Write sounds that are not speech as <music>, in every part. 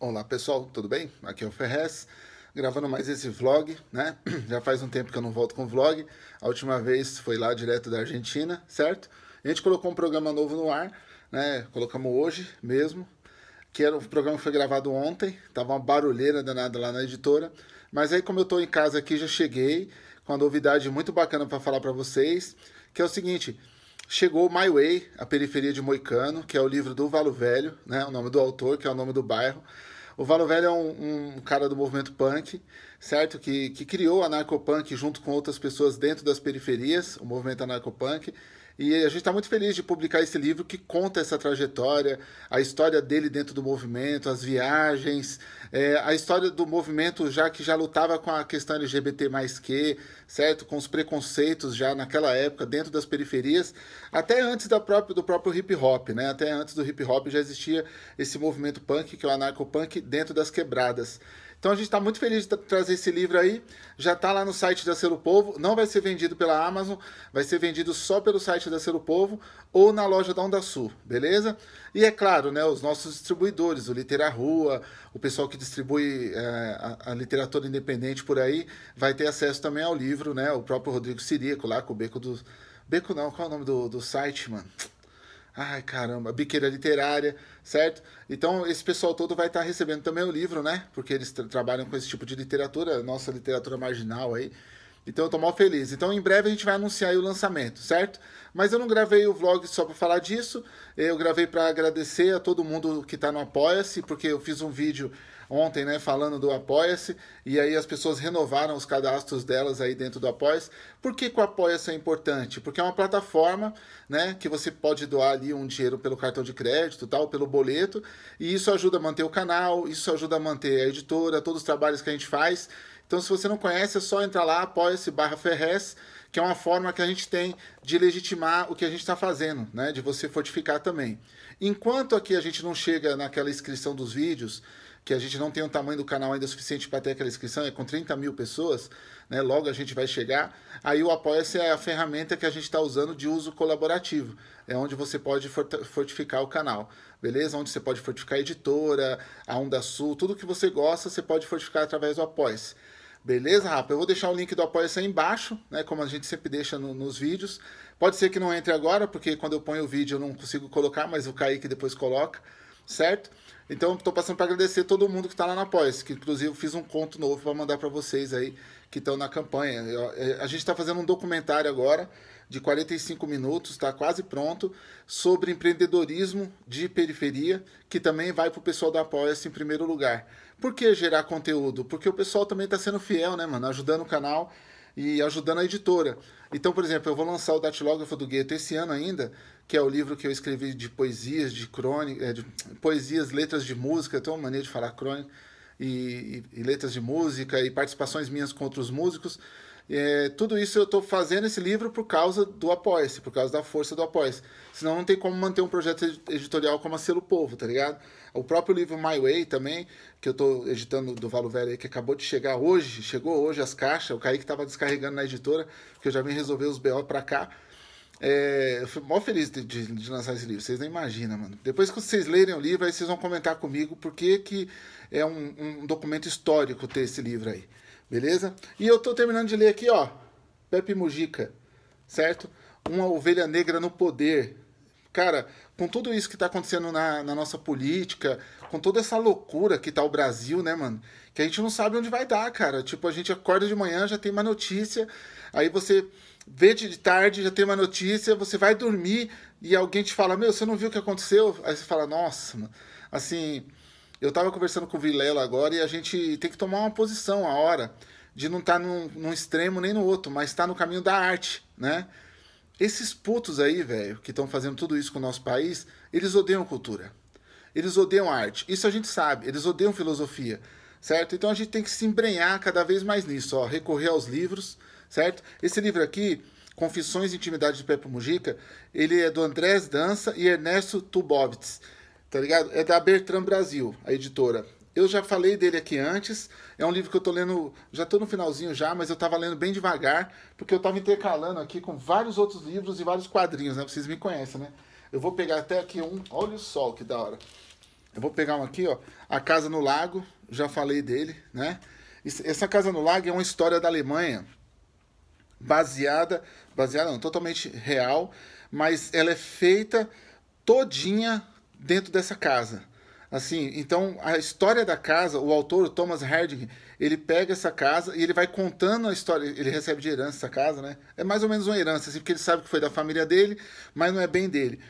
Olá pessoal, tudo bem? Aqui é o Ferrez, gravando mais esse vlog, né? <clears throat> Já faz um tempo que eu não volto com vlog. A última vez foi lá direto da Argentina, certo? A gente colocou um programa novo no ar, né? Colocamos hoje mesmo, que era o programa que foi gravado ontem. Tava uma barulheira danada lá na editora, mas aí como eu tô em casa aqui, já cheguei com uma novidade muito bacana para falar para vocês, que é o seguinte, chegou My Way, a periferia de Moicano, que é o livro do Valo Velho, né? o nome do autor, que é o nome do bairro. O Valo Velho é um, um cara do movimento punk, certo? Que, que criou a anarcopunk junto com outras pessoas dentro das periferias, o movimento anarcopunk. punk e a gente está muito feliz de publicar esse livro que conta essa trajetória, a história dele dentro do movimento, as viagens, é, a história do movimento já que já lutava com a questão LGBT mais que, certo? Com os preconceitos já naquela época, dentro das periferias, até antes da própria, do próprio hip hop, né? Até antes do hip hop já existia esse movimento punk, que é o punk dentro das quebradas. Então a gente está muito feliz de trazer esse livro aí. Já está lá no site da Selo Povo. Não vai ser vendido pela Amazon, vai ser vendido só pelo site da Selo Povo ou na loja da Onda Sul, beleza? E é claro, né, os nossos distribuidores, o Litera Rua, o pessoal que distribui é, a, a, literatura independente por aí, vai ter acesso também ao livro, né? O próprio Rodrigo Siríaco lá com o Beco do... Beco não, qual é o nome do, do site, mano? Ai, caramba, biqueira literária, certo? Então, esse pessoal todo vai estar tá recebendo também o livro, né? Porque eles tra trabalham com esse tipo de literatura, nossa literatura marginal aí. Então eu tô mal feliz. Então em breve a gente vai anunciar o lançamento, certo? Mas eu não gravei o vlog só para falar disso. Eu gravei para agradecer a todo mundo que tá no Apoia-se, porque eu fiz um vídeo ontem, né, falando do Apoia-se, e aí as pessoas renovaram os cadastros delas aí dentro do Apoia-se. Por que, que o Apoia-se é importante? Porque é uma plataforma, né, que você pode doar ali um dinheiro pelo cartão de crédito, tal, pelo boleto, e isso ajuda a manter o canal, isso ajuda a manter a editora, todos os trabalhos que a gente faz. Então, se você não conhece, é só entrar lá, apoia-se barra Ferrez, que é uma forma que a gente tem de legitimar o que a gente está fazendo, né? de você fortificar também. Enquanto aqui a gente não chega naquela inscrição dos vídeos, que a gente não tem o tamanho do canal ainda suficiente para ter aquela inscrição, é com 30 mil pessoas, né? logo a gente vai chegar. Aí o Apoia-se é a ferramenta que a gente está usando de uso colaborativo, é onde você pode fortificar o canal, beleza? Onde você pode fortificar a editora, a Onda Sul, tudo que você gosta, você pode fortificar através do Apoia-se. Beleza, Rafa? Eu vou deixar o link do Apoia-se aí embaixo, né? Como a gente sempre deixa no, nos vídeos. Pode ser que não entre agora, porque quando eu ponho o vídeo eu não consigo colocar, mas o Kaique depois coloca, certo? Então estou passando para agradecer todo mundo que está lá na Apoia-se, que inclusive fiz um conto novo para mandar para vocês aí que estão na campanha. Eu, é, a gente está fazendo um documentário agora de 45 minutos, está quase pronto, sobre empreendedorismo de periferia, que também vai para o pessoal da Apoia-se em primeiro lugar. Por que gerar conteúdo? Porque o pessoal também está sendo fiel, né, mano? Ajudando o canal e ajudando a editora. Então, por exemplo, eu vou lançar o Datilógrafo do Gueto esse ano ainda, que é o livro que eu escrevi de poesias, de crônica, é, de poesias, letras de música, eu tenho uma mania de falar crônica, e, e, e letras de música, e participações minhas com outros músicos. É, tudo isso eu estou fazendo esse livro por causa do Apoia-se, por causa da força do Apoia-se. Senão não tem como manter um projeto editorial como a Selo Povo, tá ligado? O próprio livro My Way também, que eu estou editando do Valo Velho aí, que acabou de chegar hoje, chegou hoje as caixas, o Kaique estava descarregando na editora, porque eu já vim resolver os BO para cá. É, eu fui mó feliz de, de, de, lançar esse livro, vocês nem imaginam, mano. Depois que vocês lerem o livro, aí vocês vão comentar comigo porque que é um, um documento histórico ter esse livro aí. Beleza? E eu estou terminando de ler aqui, ó. Pepe Mujica, certo? Uma ovelha negra no poder. Cara, com tudo isso que está acontecendo na, na, nossa política, com toda essa loucura que tá o Brasil, né, mano? Que a gente não sabe onde vai dar, cara. Tipo, a gente acorda de manhã, já tem uma notícia, aí você vê de tarde, já tem uma notícia, você vai dormir e alguém te fala, meu, você não viu o que aconteceu? Aí você fala, nossa, mano. Assim, eu estava conversando com o Vilela agora e a gente tem que tomar uma posição a hora de não estar tá num, num, extremo nem no outro, mas estar tá no caminho da arte, né? Esses putos aí, velho, que estão fazendo tudo isso com o nosso país, eles odeiam cultura. Eles odeiam arte. Isso a gente sabe. Eles odeiam filosofia, certo? Então a gente tem que se embrenhar cada vez mais nisso, ó, recorrer aos livros, certo? Esse livro aqui, Confissões e Intimidade de Pepe Mujica, ele é do Andrés Dança e Ernesto Tubovitz tá ligado? É da Bertrand Brasil, a editora. Eu já falei dele aqui antes. É um livro que eu tô lendo, já tô no finalzinho já, mas eu tava lendo bem devagar, porque eu tava intercalando aqui com vários outros livros e vários quadrinhos, né? Vocês me conhecem, né? Eu vou pegar até aqui um. Olha o sol, que da hora. Eu vou pegar um aqui, ó. A Casa no Lago, já falei dele, né? Essa Casa no Lago é uma história da Alemanha baseada, baseada não, totalmente real, mas ela é feita todinha dentro dessa casa. Assim, então a história da casa, o autor o Thomas Harding, ele pega essa casa e ele vai contando a história, ele recebe de herança essa casa, né? É mais ou menos uma herança, assim, porque ele sabe que foi da família dele, mas não é bem dele.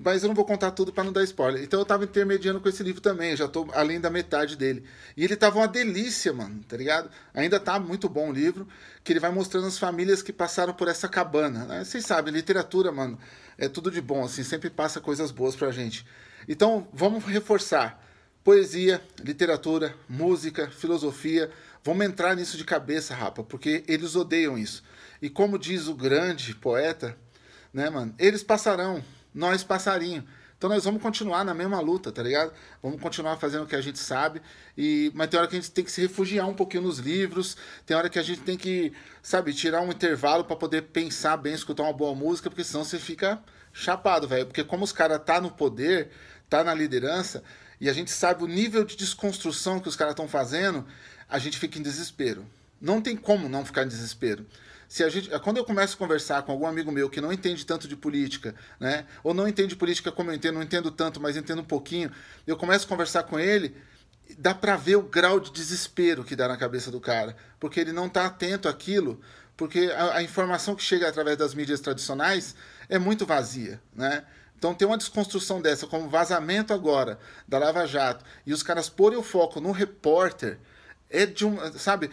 Mas eu não vou contar tudo para não dar spoiler. Então eu estava intermediando com esse livro também, já estou além da metade dele. E ele estava uma delícia, mano, tá ligado? Ainda tá muito bom o livro, que ele vai mostrando as famílias que passaram por essa cabana. Né? Vocês sabem, literatura, mano, é tudo de bom, assim, sempre passa coisas boas pra gente. Então, vamos reforçar: poesia, literatura, música, filosofia. Vamos entrar nisso de cabeça, rapa, porque eles odeiam isso. E como diz o grande poeta, né, mano? Eles passarão, nós passarinho. Então nós vamos continuar na mesma luta, tá ligado? Vamos continuar fazendo o que a gente sabe. E mas tem hora que a gente tem que se refugiar um pouquinho nos livros, tem hora que a gente tem que, sabe, tirar um intervalo para poder pensar bem, escutar uma boa música, porque senão você fica chapado, velho. Porque como os caras tá no poder, tá na liderança, e a gente sabe o nível de desconstrução que os caras estão fazendo, a gente fica em desespero. Não tem como não ficar em desespero. Se a gente, quando eu começo a conversar com algum amigo meu que não entende tanto de política, né? Ou não entende política como eu entendo, não entendo tanto, mas entendo um pouquinho, eu começo a conversar com ele, dá para ver o grau de desespero que dá na cabeça do cara, porque ele não está atento àquilo, porque a, a informação que chega através das mídias tradicionais é muito vazia, né? Então tem uma desconstrução dessa, como vazamento agora da Lava Jato, e os caras porem o foco no repórter, é de um, sabe,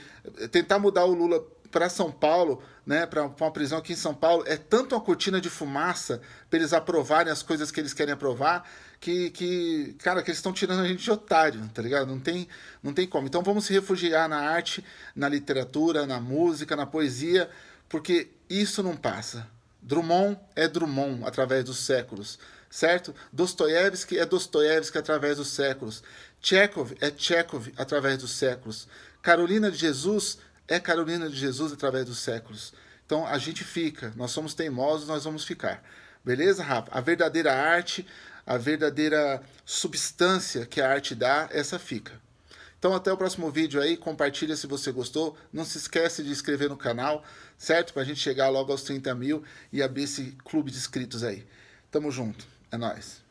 tentar mudar o Lula para São Paulo, né, para uma prisão aqui em São Paulo, é tanto uma cortina de fumaça para eles aprovarem as coisas que eles querem aprovar, que, que cara, que eles estão tirando a gente de otário, tá ligado? Não tem, não tem como. Então vamos se refugiar na arte, na literatura, na música, na poesia, porque isso não passa. Drummond é Drummond através dos séculos, certo? Dostoiévski é Dostoiévski através dos séculos. Chekhov é Chekhov através dos séculos. Carolina de Jesus é Carolina de Jesus através dos séculos. Então a gente fica, nós somos teimosos, nós vamos ficar. Beleza, Rafa? A verdadeira arte, a verdadeira substância que a arte dá, essa fica. Então até o próximo vídeo aí, compartilha se você gostou, não se esquece de inscrever no canal, certo? Para a gente chegar logo aos 30 mil e abrir esse clube de inscritos aí. Tamo junto, é nóis!